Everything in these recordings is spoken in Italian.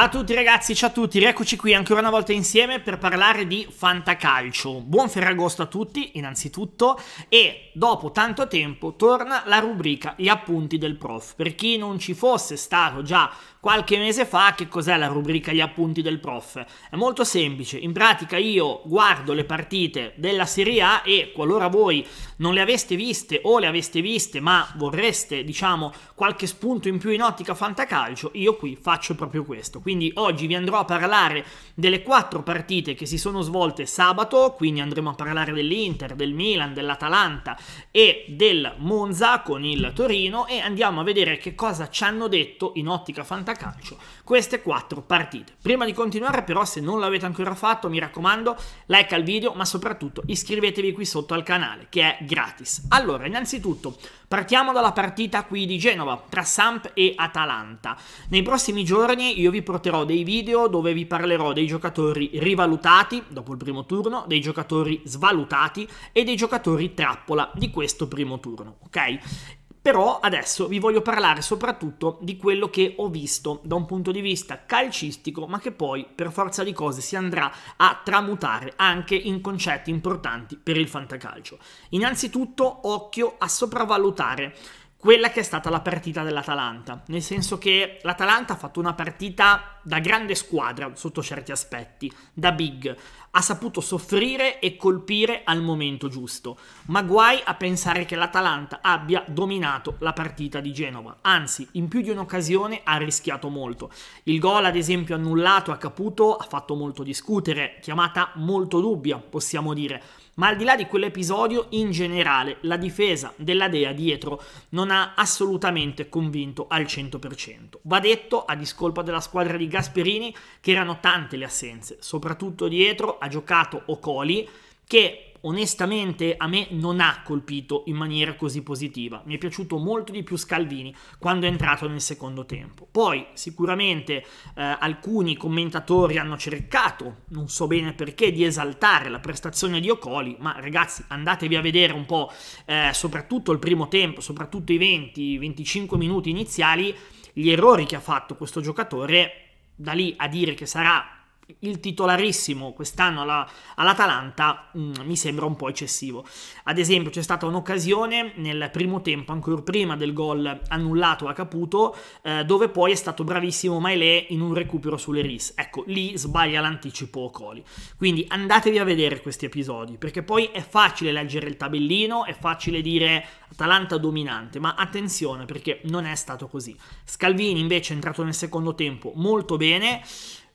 Ciao a tutti ragazzi, ciao a tutti, rieccoci qui ancora una volta insieme per parlare di fantacalcio. Buon Ferragosto a tutti, innanzitutto, e dopo tanto tempo torna la rubrica Gli appunti del prof. Per chi non ci fosse stato già qualche mese fa che cos'è la rubrica Gli appunti del prof. È molto semplice, in pratica io guardo le partite della Serie A e qualora voi non le aveste viste o le aveste viste ma vorreste diciamo qualche spunto in più in ottica fantacalcio, io qui faccio proprio questo. Quindi oggi vi andrò a parlare delle quattro partite che si sono svolte sabato, quindi andremo a parlare dell'Inter, del Milan, dell'Atalanta e del Monza con il Torino e andiamo a vedere che cosa ci hanno detto in ottica fantacalcio Fantacalcio queste quattro partite. Prima di continuare però se non l'avete ancora fatto mi raccomando like al video ma soprattutto iscrivetevi qui sotto al canale che è gratis. Allora innanzitutto partiamo dalla partita qui di Genova tra Samp e Atalanta. Nei prossimi giorni io vi porterò dei video dove vi parlerò dei giocatori rivalutati dopo il primo turno, dei giocatori svalutati e dei giocatori trappola di questo primo turno, ok? Però adesso vi voglio parlare soprattutto di quello che ho visto da un punto di vista calcistico, ma che poi per forza di cose si andrà a tramutare anche in concetti importanti per il fantacalcio. Innanzitutto occhio a sopravvalutare quella che è stata la partita dell'Atalanta, nel senso che l'Atalanta ha fatto una partita da grande squadra sotto certi aspetti, da big, ha saputo soffrire e colpire al momento giusto, ma guai a pensare che l'Atalanta abbia dominato la partita di Genova, anzi in più di un'occasione ha rischiato molto, il gol ad esempio annullato a Caputo ha fatto molto discutere, chiamata molto dubbia possiamo dire, ma al di là di quell'episodio, in generale, la difesa della Dea dietro non ha assolutamente convinto al 100%. Va detto, a discolpa della squadra di Gasperini, che erano tante le assenze, soprattutto dietro ha giocato Ocoli, che onestamente a me non ha colpito in maniera così positiva. Mi è piaciuto molto di più Scalvini quando è entrato nel secondo tempo. Poi sicuramente eh, alcuni commentatori hanno cercato, non so bene perché, di esaltare la prestazione di Ocoli, ma ragazzi andatevi a vedere un po' eh, soprattutto il primo tempo, soprattutto i 20-25 minuti iniziali, gli errori che ha fatto questo giocatore, da lì a dire che sarà il titolarissimo quest'anno alla, all'Atalanta mh, mm, mi sembra un po' eccessivo. Ad esempio c'è stata un'occasione nel primo tempo, ancora prima del gol annullato a Caputo, eh, dove poi è stato bravissimo Maile in un recupero sulle RIS. Ecco, lì sbaglia l'anticipo Coli. Quindi andatevi a vedere questi episodi, perché poi è facile leggere il tabellino, è facile dire Atalanta dominante, ma attenzione perché non è stato così. Scalvini invece è entrato nel secondo tempo molto bene.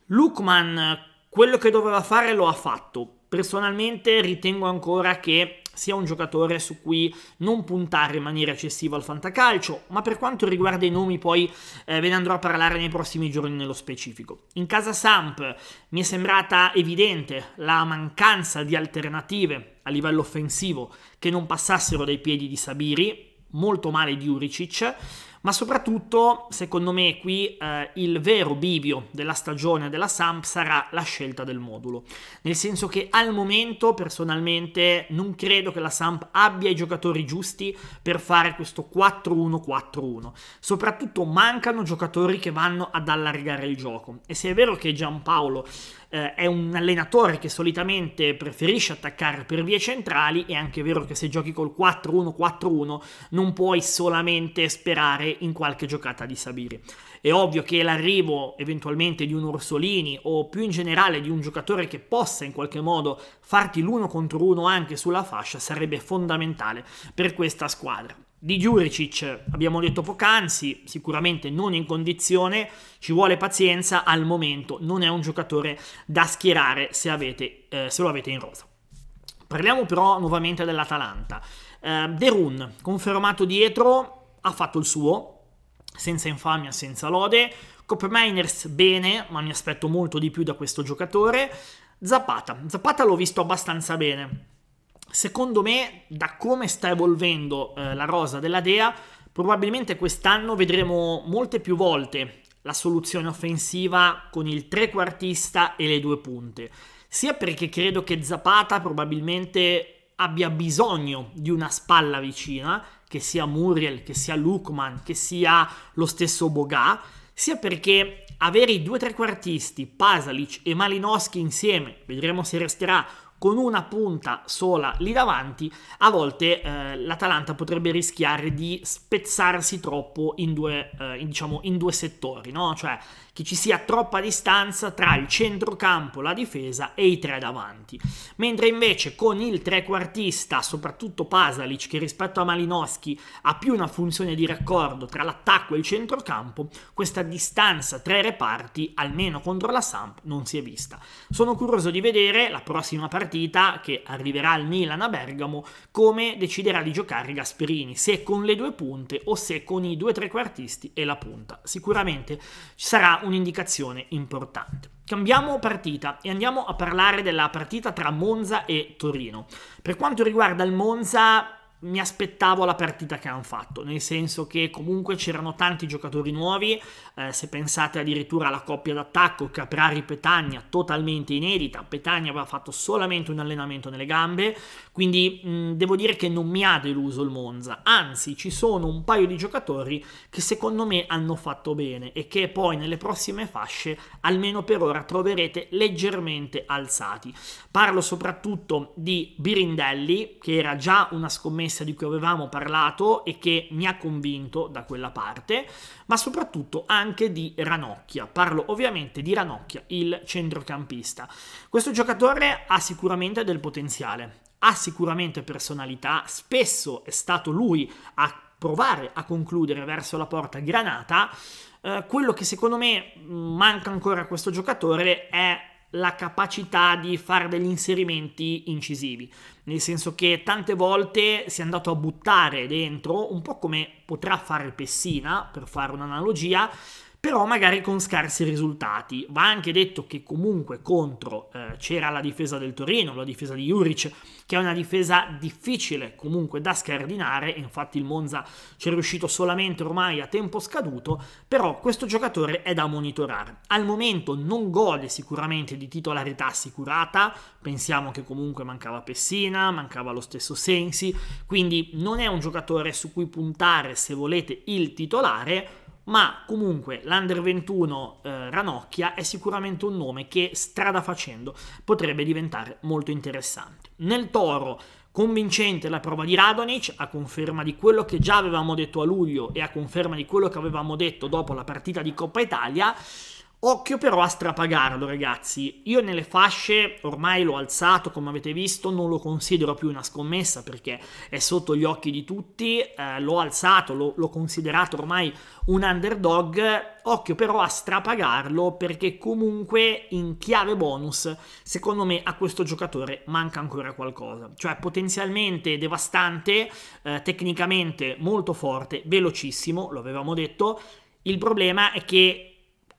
Lukman quello che doveva fare lo ha fatto. Personalmente ritengo ancora che sia un giocatore su cui non puntare in maniera eccessiva al fantacalcio, ma per quanto riguarda i nomi poi eh, ve ne andrò a parlare nei prossimi giorni nello specifico. In casa Samp mi è sembrata evidente la mancanza di alternative a livello offensivo che non passassero dai piedi di Sabiri, molto male di Uricic, ma soprattutto, secondo me, qui eh, il vero bivio della stagione della Samp sarà la scelta del modulo. Nel senso che al momento, personalmente, non credo che la Samp abbia i giocatori giusti per fare questo 4-1-4-1. Soprattutto mancano giocatori che vanno ad allargare il gioco. E se è vero che Giampaolo eh, è un allenatore che solitamente preferisce attaccare per vie centrali, è anche vero che se giochi col 4-1-4-1 non puoi solamente sperare in qualche giocata di Sabiri. È ovvio che l'arrivo eventualmente di un Orsolini o più in generale di un giocatore che possa in qualche modo farti l'uno contro uno anche sulla fascia sarebbe fondamentale per questa squadra. Di Juricic abbiamo detto poc'anzi, sicuramente non in condizione, ci vuole pazienza al momento, non è un giocatore da schierare se, avete, eh, se lo avete in rosa. Parliamo però nuovamente dell'Atalanta. Eh, Run, confermato dietro, ha fatto il suo, senza infamia, senza lode. Copminers bene, ma mi aspetto molto di più da questo giocatore. Zapata, Zapata l'ho visto abbastanza bene secondo me, da come sta evolvendo eh, la rosa della Dea, probabilmente quest'anno vedremo molte più volte la soluzione offensiva con il trequartista e le due punte, sia perché credo che Zapata probabilmente abbia bisogno di una spalla vicina, che sia Muriel, che sia Lukman, che sia lo stesso Bogà, sia perché avere i due trequartisti, Pasalic e Malinowski insieme, vedremo se resterà con una punta sola lì davanti, a volte eh, l'Atalanta potrebbe rischiare di spezzarsi troppo in due, eh, in, diciamo, in due settori, no? Cioè che ci sia troppa distanza tra il centrocampo, la difesa e i tre davanti. Mentre invece con il trequartista, soprattutto Pasalic, che rispetto a Malinowski ha più una funzione di raccordo tra l'attacco e il centrocampo, questa distanza tra i reparti, almeno contro la Samp, non si è vista. Sono curioso di vedere la prossima partita che arriverà al Milan a Bergamo come deciderà di giocare Gasperini, se con le due punte o se con i due trequartisti e la punta. Sicuramente ci sarà un'indicazione importante. Cambiamo partita e andiamo a parlare della partita tra Monza e Torino. Per quanto riguarda il Monza, mi aspettavo la partita che hanno fatto, nel senso che comunque c'erano tanti giocatori nuovi, eh, se pensate addirittura alla coppia d'attacco Caprari-Petagna, totalmente inedita, Petagna aveva fatto solamente un allenamento nelle gambe, quindi mh, devo dire che non mi ha deluso il Monza, anzi ci sono un paio di giocatori che secondo me hanno fatto bene e che poi nelle prossime fasce, almeno per ora, troverete leggermente alzati. Parlo soprattutto di Birindelli, che era già una scommessa promessa di cui avevamo parlato e che mi ha convinto da quella parte, ma soprattutto anche di Ranocchia. Parlo ovviamente di Ranocchia, il centrocampista. Questo giocatore ha sicuramente del potenziale, ha sicuramente personalità, spesso è stato lui a provare a concludere verso la porta granata. Eh, quello che secondo me manca ancora a questo giocatore è la capacità di fare degli inserimenti incisivi, nel senso che tante volte si è andato a buttare dentro, un po' come potrà fare Pessina, per fare un'analogia, però magari con scarsi risultati. Va anche detto che comunque contro eh, c'era la difesa del Torino, la difesa di Juric, che è una difesa difficile comunque da scardinare, infatti il Monza c'è riuscito solamente ormai a tempo scaduto, però questo giocatore è da monitorare. Al momento non gode sicuramente di titolarità assicurata, pensiamo che comunque mancava Pessina, mancava lo stesso Sensi, quindi non è un giocatore su cui puntare se volete il titolare, ma comunque l'Under 21 eh, Ranocchia è sicuramente un nome che strada facendo potrebbe diventare molto interessante. Nel Toro convincente la prova di Radonic a conferma di quello che già avevamo detto a luglio e a conferma di quello che avevamo detto dopo la partita di Coppa Italia Occhio però a strapagarlo, ragazzi. Io nelle fasce ormai l'ho alzato, come avete visto, non lo considero più una scommessa perché è sotto gli occhi di tutti. Eh, l'ho alzato, l'ho considerato ormai un underdog. Occhio però a strapagarlo perché comunque in chiave bonus, secondo me, a questo giocatore manca ancora qualcosa. Cioè potenzialmente devastante, eh, tecnicamente molto forte, velocissimo, lo avevamo detto. Il problema è che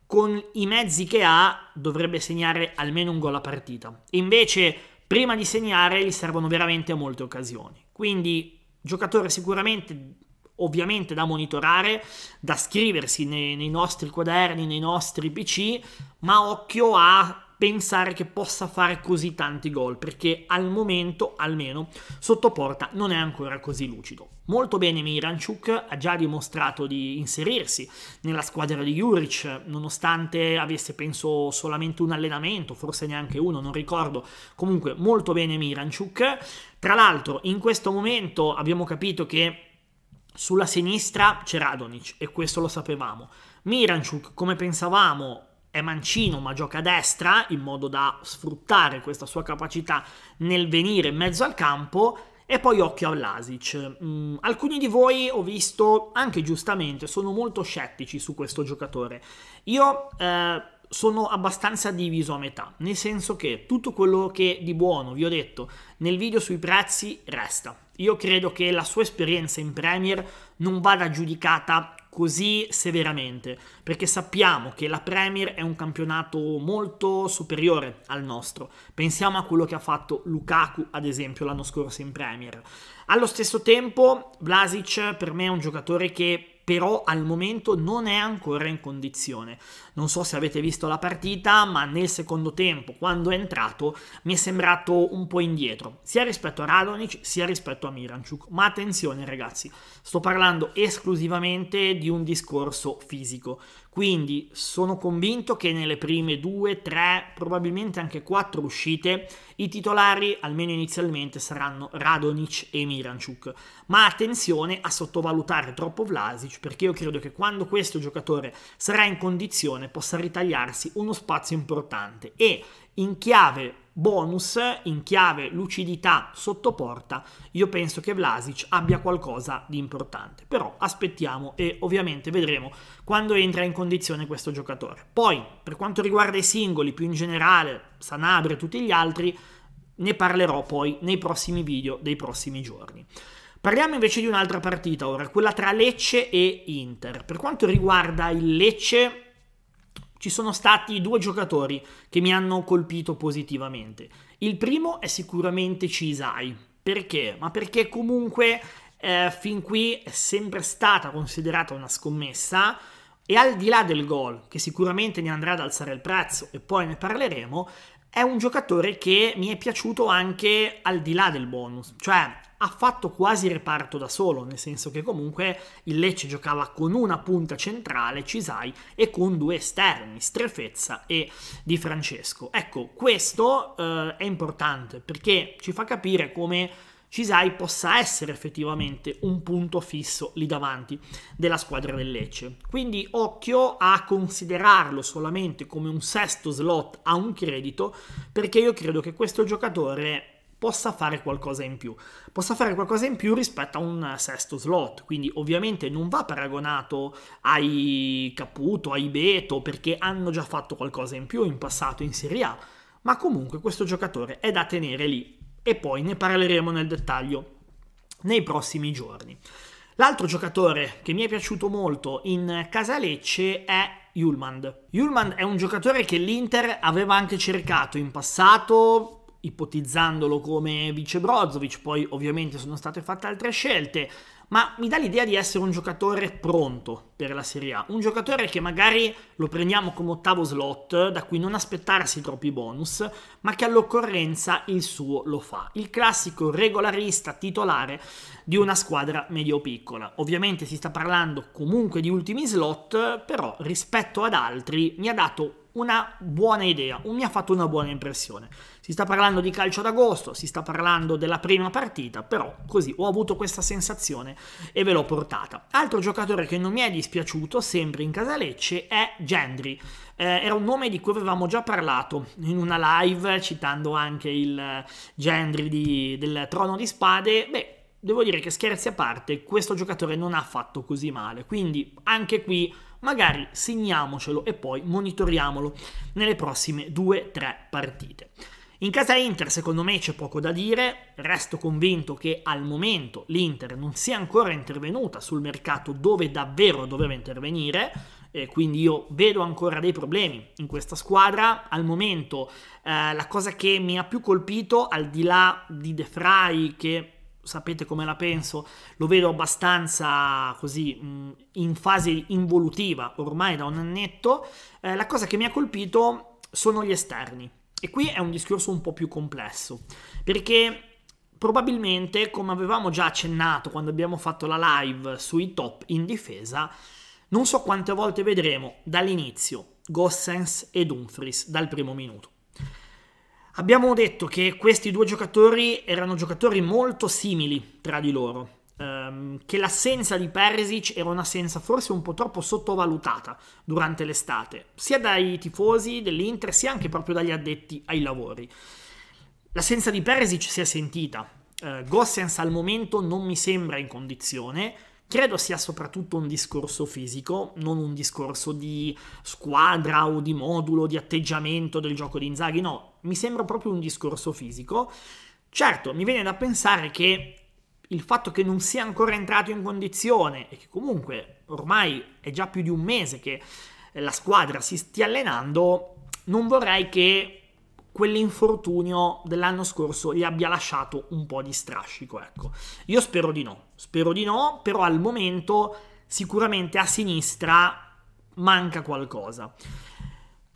con i mezzi che ha dovrebbe segnare almeno un gol a partita. Invece, prima di segnare, gli servono veramente molte occasioni. Quindi, giocatore sicuramente, ovviamente da monitorare, da scriversi nei, nei nostri quaderni, nei nostri PC, ma occhio a pensare che possa fare così tanti gol, perché al momento, almeno, sotto porta non è ancora così lucido. Molto bene Miranchuk, ha già dimostrato di inserirsi nella squadra di Juric, nonostante avesse, penso, solamente un allenamento, forse neanche uno, non ricordo. Comunque, molto bene Miranchuk. Tra l'altro, in questo momento abbiamo capito che sulla sinistra c'è Radonic, e questo lo sapevamo. Miranchuk, come pensavamo, è mancino ma gioca a destra in modo da sfruttare questa sua capacità nel venire in mezzo al campo e poi occhio all'Asic. Mm, alcuni di voi ho visto, anche giustamente, sono molto scettici su questo giocatore. Io eh, sono abbastanza diviso a metà, nel senso che tutto quello che di buono vi ho detto nel video sui prezzi resta. Io credo che la sua esperienza in Premier non vada giudicata così severamente, perché sappiamo che la Premier è un campionato molto superiore al nostro. Pensiamo a quello che ha fatto Lukaku, ad esempio, l'anno scorso in Premier. Allo stesso tempo, Vlasic per me è un giocatore che però al momento non è ancora in condizione. Non so se avete visto la partita, ma nel secondo tempo, quando è entrato, mi è sembrato un po' indietro, sia rispetto a Radonic, sia rispetto a Miranchuk. Ma attenzione ragazzi, sto parlando esclusivamente di un discorso fisico. Quindi sono convinto che nelle prime due, tre, probabilmente anche quattro uscite, i titolari, almeno inizialmente, saranno Radonic e Miranchuk. Ma attenzione a sottovalutare troppo Vlasic, perché io credo che quando questo giocatore sarà in condizione possa ritagliarsi uno spazio importante e in chiave bonus in chiave lucidità sottoporta, io penso che Vlasic abbia qualcosa di importante. Però aspettiamo e ovviamente vedremo quando entra in condizione questo giocatore. Poi, per quanto riguarda i singoli, più in generale, Sanabria e tutti gli altri, ne parlerò poi nei prossimi video dei prossimi giorni. Parliamo invece di un'altra partita ora, quella tra Lecce e Inter. Per quanto riguarda il Lecce, ci sono stati due giocatori che mi hanno colpito positivamente. Il primo è sicuramente Cisai. Perché? Ma perché comunque eh, fin qui è sempre stata considerata una scommessa e al di là del gol, che sicuramente ne andrà ad alzare il prezzo e poi ne parleremo, è un giocatore che mi è piaciuto anche al di là del bonus. Cioè, ha fatto quasi reparto da solo, nel senso che comunque il Lecce giocava con una punta centrale, Cisai, e con due esterni, Strefezza e Di Francesco. Ecco, questo eh, è importante perché ci fa capire come Cisai possa essere effettivamente un punto fisso lì davanti della squadra del Lecce. Quindi occhio a considerarlo solamente come un sesto slot a un credito, perché io credo che questo giocatore possa fare qualcosa in più. Possa fare qualcosa in più rispetto a un sesto slot, quindi ovviamente non va paragonato ai Caputo, ai Beto, perché hanno già fatto qualcosa in più in passato in Serie A, ma comunque questo giocatore è da tenere lì e poi ne parleremo nel dettaglio nei prossimi giorni. L'altro giocatore che mi è piaciuto molto in Casalecce è Julmand. Julmand è un giocatore che l'Inter aveva anche cercato in passato, ipotizzandolo come vice Brozovic, poi ovviamente sono state fatte altre scelte, ma mi dà l'idea di essere un giocatore pronto per la Serie A, un giocatore che magari lo prendiamo come ottavo slot, da cui non aspettarsi troppi bonus, ma che all'occorrenza il suo lo fa, il classico regolarista titolare di una squadra medio-piccola. Ovviamente si sta parlando comunque di ultimi slot, però rispetto ad altri mi ha dato una buona idea, mi ha fatto una buona impressione. Si sta parlando di calcio d'agosto, si sta parlando della prima partita, però così ho avuto questa sensazione e ve l'ho portata. Altro giocatore che non mi è dispiaciuto, sempre in Casalecce, è Gendry. Eh, era un nome di cui avevamo già parlato in una live, citando anche il Gendry di, del Trono di Spade. Beh, devo dire che scherzi a parte, questo giocatore non ha fatto così male, quindi anche qui magari segniamocelo e poi monitoriamolo nelle prossime 2-3 partite. In casa Inter secondo me c'è poco da dire, resto convinto che al momento l'Inter non sia ancora intervenuta sul mercato dove davvero doveva intervenire, eh, quindi io vedo ancora dei problemi in questa squadra. Al momento eh, la cosa che mi ha più colpito, al di là di De Frey che sapete come la penso, lo vedo abbastanza così in fase involutiva ormai da un annetto, eh, la cosa che mi ha colpito sono gli esterni. E qui è un discorso un po' più complesso, perché probabilmente, come avevamo già accennato quando abbiamo fatto la live sui top in difesa, non so quante volte vedremo dall'inizio Gossens e Dumfries dal primo minuto. Abbiamo detto che questi due giocatori erano giocatori molto simili tra di loro, ehm, che l'assenza di Perisic era un'assenza forse un po' troppo sottovalutata durante l'estate, sia dai tifosi dell'Inter sia anche proprio dagli addetti ai lavori. L'assenza di Perisic si è sentita, eh, Gossens al momento non mi sembra in condizione, Credo sia soprattutto un discorso fisico, non un discorso di squadra o di modulo, di atteggiamento del gioco di Inzaghi, no, mi sembra proprio un discorso fisico. Certo, mi viene da pensare che il fatto che non sia ancora entrato in condizione e che comunque ormai è già più di un mese che la squadra si stia allenando, non vorrei che quell'infortunio dell'anno scorso gli abbia lasciato un po' di strascico, ecco. Io spero di no, spero di no, però al momento sicuramente a sinistra manca qualcosa.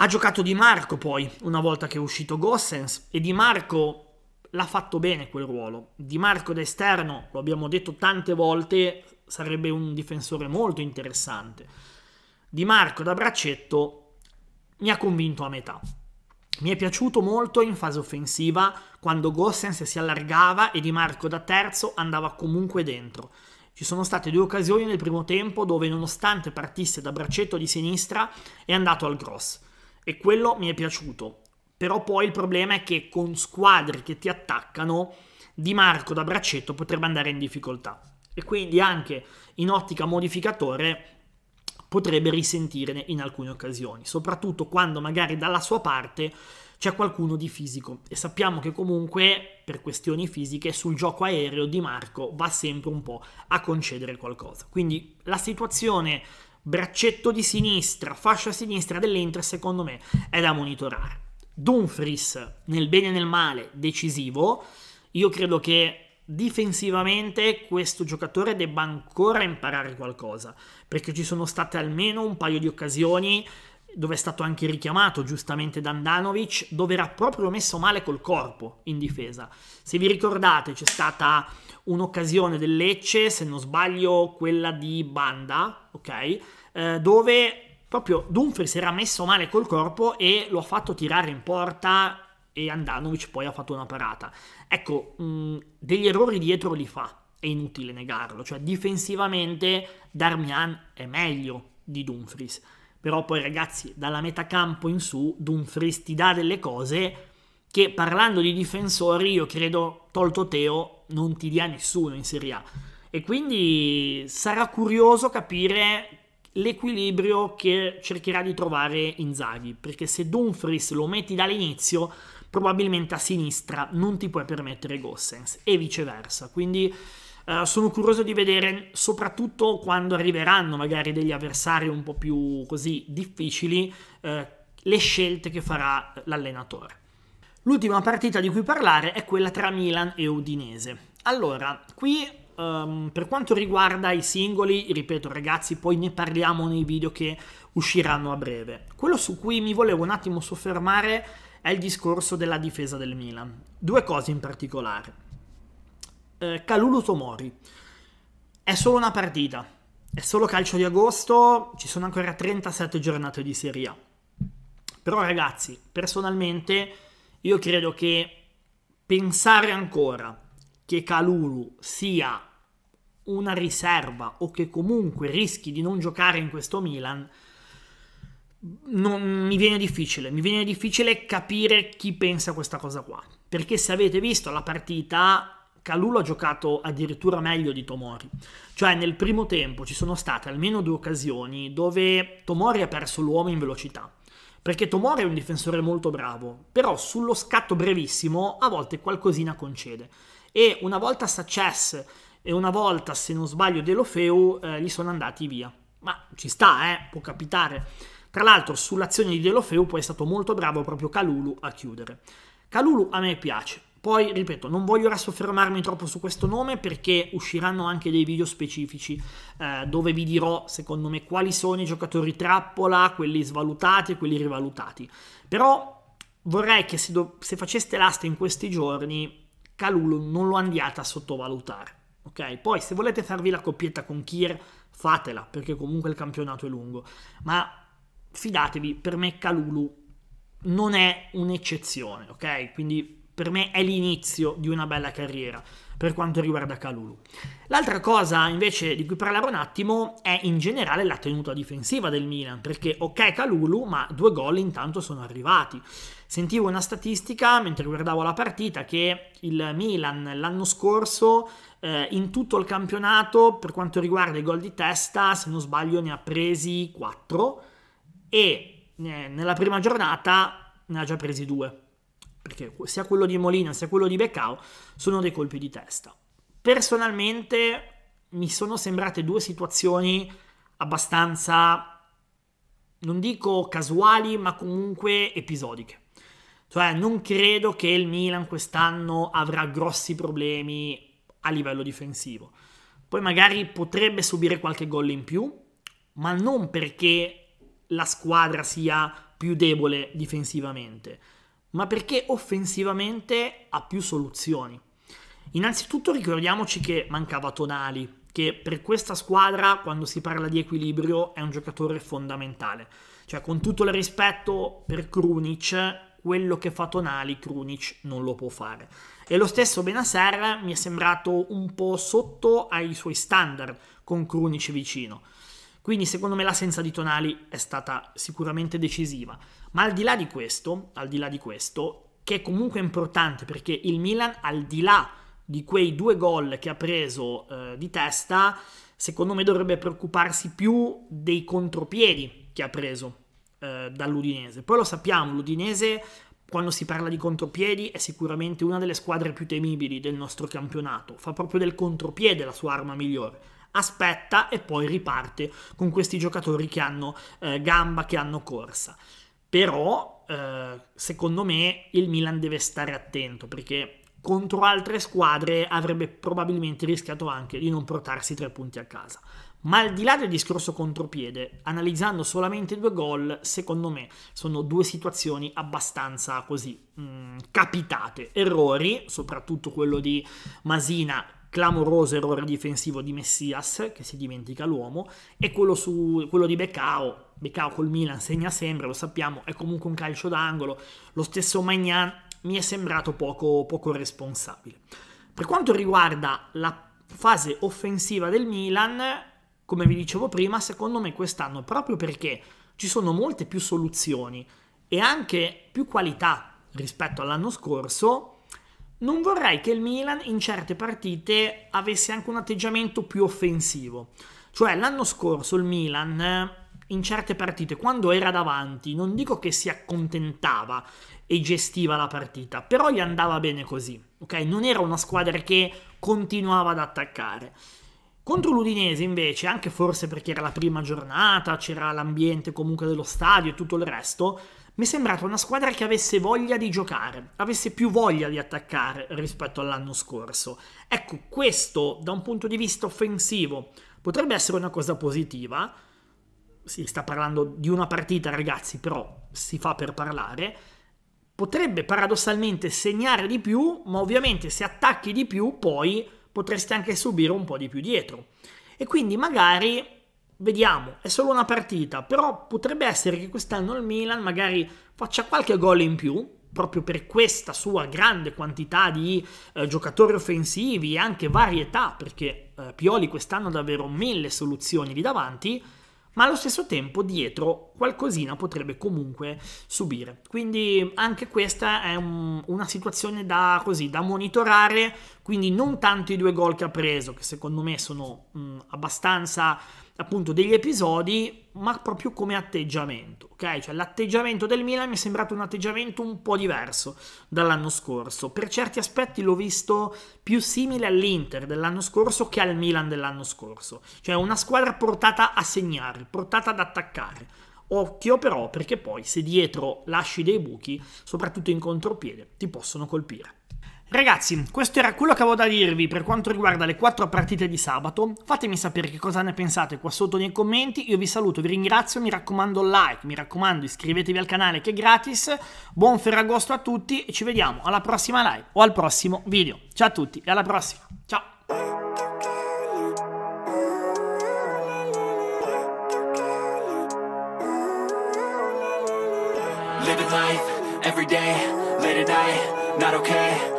Ha giocato Di Marco poi, una volta che è uscito Gossens, e Di Marco l'ha fatto bene quel ruolo. Di Marco d'esterno, lo abbiamo detto tante volte, sarebbe un difensore molto interessante. Di Marco da braccetto mi ha convinto a metà. Mi è piaciuto molto in fase offensiva quando Gossens si allargava e Di Marco da terzo andava comunque dentro. Ci sono state due occasioni nel primo tempo dove nonostante partisse da braccetto di sinistra è andato al cross e quello mi è piaciuto. Però poi il problema è che con squadre che ti attaccano, Di Marco da braccetto potrebbe andare in difficoltà. E quindi anche in ottica modificatore potrebbe risentirne in alcune occasioni, soprattutto quando magari dalla sua parte c'è qualcuno di fisico e sappiamo che comunque per questioni fisiche sul gioco aereo Di Marco va sempre un po' a concedere qualcosa. Quindi la situazione braccetto di sinistra, fascia sinistra dell'Inter, secondo me è da monitorare. Dumfries, nel bene e nel male, decisivo. Io credo che difensivamente questo giocatore debba ancora imparare qualcosa, perché ci sono state almeno un paio di occasioni dove è stato anche richiamato giustamente Dandanovic, dove era proprio messo male col corpo in difesa. Se vi ricordate c'è stata un'occasione del Lecce, se non sbaglio quella di Banda, ok? Eh, dove proprio Dumfries era messo male col corpo e lo ha fatto tirare in porta e Andanovic poi ha fatto una parata. Ecco, mh, mm, degli errori dietro li fa, è inutile negarlo, cioè difensivamente Darmian è meglio di Dumfries però poi ragazzi, dalla metà campo in su, Dumfries ti dà delle cose che parlando di difensori, io credo, tolto Teo, non ti dia nessuno in Serie A. E quindi sarà curioso capire l'equilibrio che cercherà di trovare Inzaghi, perché se Dumfries lo metti dall'inizio, probabilmente a sinistra non ti puoi permettere Gossens e viceversa. Quindi Uh, sono curioso di vedere, soprattutto quando arriveranno magari degli avversari un po' più così difficili, uh, le scelte che farà l'allenatore. L'ultima partita di cui parlare è quella tra Milan e Udinese. Allora, qui um, per quanto riguarda i singoli, ripeto ragazzi, poi ne parliamo nei video che usciranno a breve. Quello su cui mi volevo un attimo soffermare è il discorso della difesa del Milan. Due cose in particolare eh, Kalulu Tomori. È solo una partita, è solo calcio di agosto, ci sono ancora 37 giornate di Serie A. Però ragazzi, personalmente io credo che pensare ancora che Calulu sia una riserva o che comunque rischi di non giocare in questo Milan non, mi viene difficile, mi viene difficile capire chi pensa questa cosa qua. Perché se avete visto la partita Calulo ha giocato addirittura meglio di Tomori. Cioè nel primo tempo ci sono state almeno due occasioni dove Tomori ha perso l'uomo in velocità. Perché Tomori è un difensore molto bravo, però sullo scatto brevissimo a volte qualcosina concede. E una volta Sacces e una volta, se non sbaglio, Delofeu eh, gli sono andati via. Ma ci sta, eh, può capitare. Tra l'altro sull'azione di Delofeu poi è stato molto bravo proprio Calulu a chiudere. Calulu a me piace, poi, ripeto, non voglio ora soffermarmi troppo su questo nome perché usciranno anche dei video specifici eh, dove vi dirò, secondo me, quali sono i giocatori trappola, quelli svalutati e quelli rivalutati. Però vorrei che se, se faceste l'asta in questi giorni, Calulu non lo andiate a sottovalutare. Ok, poi se volete farvi la coppietta con Kier, fatela, perché comunque il campionato è lungo. Ma fidatevi, per me Calulu non è un'eccezione, ok? Quindi per me è l'inizio di una bella carriera per quanto riguarda Calulu. L'altra cosa invece di cui parlare un attimo è in generale la tenuta difensiva del Milan, perché ok Calulu, ma due gol intanto sono arrivati. Sentivo una statistica mentre guardavo la partita che il Milan l'anno scorso eh, in tutto il campionato per quanto riguarda i gol di testa, se non sbaglio ne ha presi 4 e eh, nella prima giornata ne ha già presi 2 perché sia quello di Molina sia quello di Beccao sono dei colpi di testa. Personalmente mi sono sembrate due situazioni abbastanza, non dico casuali, ma comunque episodiche. Cioè, non credo che il Milan quest'anno avrà grossi problemi a livello difensivo. Poi magari potrebbe subire qualche gol in più, ma non perché la squadra sia più debole difensivamente ma perché offensivamente ha più soluzioni. Innanzitutto ricordiamoci che mancava Tonali, che per questa squadra, quando si parla di equilibrio, è un giocatore fondamentale. Cioè, con tutto il rispetto per Krunic, quello che fa Tonali, Krunic non lo può fare. E lo stesso Benaser mi è sembrato un po' sotto ai suoi standard, con Krunic vicino. Quindi secondo me l'assenza di Tonali è stata sicuramente decisiva. Ma al di là di questo, al di là di questo, che è comunque importante perché il Milan al di là di quei due gol che ha preso eh, di testa, secondo me dovrebbe preoccuparsi più dei contropiedi che ha preso eh, dall'Udinese. Poi lo sappiamo, l'Udinese quando si parla di contropiedi è sicuramente una delle squadre più temibili del nostro campionato, fa proprio del contropiede la sua arma migliore aspetta e poi riparte con questi giocatori che hanno eh, gamba, che hanno corsa. Però eh, secondo me il Milan deve stare attento perché contro altre squadre avrebbe probabilmente rischiato anche di non portarsi tre punti a casa. Ma al di là del discorso contropiede, analizzando solamente due gol, secondo me sono due situazioni abbastanza così mh, mm, capitate. Errori, soprattutto quello di Masina clamoroso errore difensivo di Messias, che si dimentica l'uomo, e quello, su, quello di Beccao, Beccao col Milan segna sempre, lo sappiamo, è comunque un calcio d'angolo, lo stesso Magnan mi è sembrato poco, poco responsabile. Per quanto riguarda la fase offensiva del Milan, come vi dicevo prima, secondo me quest'anno, proprio perché ci sono molte più soluzioni e anche più qualità rispetto all'anno scorso, non vorrei che il Milan in certe partite avesse anche un atteggiamento più offensivo. Cioè l'anno scorso il Milan eh, in certe partite, quando era davanti, non dico che si accontentava e gestiva la partita, però gli andava bene così, ok? Non era una squadra che continuava ad attaccare. Contro l'Udinese invece, anche forse perché era la prima giornata, c'era l'ambiente comunque dello stadio e tutto il resto, mi è sembrata una squadra che avesse voglia di giocare, avesse più voglia di attaccare rispetto all'anno scorso. Ecco, questo da un punto di vista offensivo potrebbe essere una cosa positiva. Si sta parlando di una partita, ragazzi, però si fa per parlare. Potrebbe paradossalmente segnare di più, ma ovviamente se attacchi di più, poi potresti anche subire un po' di più dietro. E quindi magari vediamo, è solo una partita, però potrebbe essere che quest'anno il Milan magari faccia qualche gol in più, proprio per questa sua grande quantità di eh, giocatori offensivi e anche varietà, perché eh, Pioli quest'anno ha davvero mille soluzioni lì davanti, ma allo stesso tempo dietro qualcosina potrebbe comunque subire. Quindi anche questa è un, una situazione da, così, da, monitorare, quindi non tanto i due gol che ha preso, che secondo me sono mh, mm, abbastanza appunto degli episodi, ma proprio come atteggiamento, ok? Cioè l'atteggiamento del Milan mi è sembrato un atteggiamento un po' diverso dall'anno scorso. Per certi aspetti l'ho visto più simile all'Inter dell'anno scorso che al Milan dell'anno scorso. Cioè una squadra portata a segnare, portata ad attaccare. Occhio però perché poi se dietro lasci dei buchi, soprattutto in contropiede, ti possono colpire. Ragazzi, questo era quello che avevo da dirvi per quanto riguarda le quattro partite di sabato. Fatemi sapere che cosa ne pensate qua sotto nei commenti. Io vi saluto, vi ringrazio, mi raccomando like, mi raccomando iscrivetevi al canale che è gratis. Buon Ferragosto a tutti e ci vediamo alla prossima live o al prossimo video. Ciao a tutti e alla prossima. Ciao! Living life every day, late at night, not okay.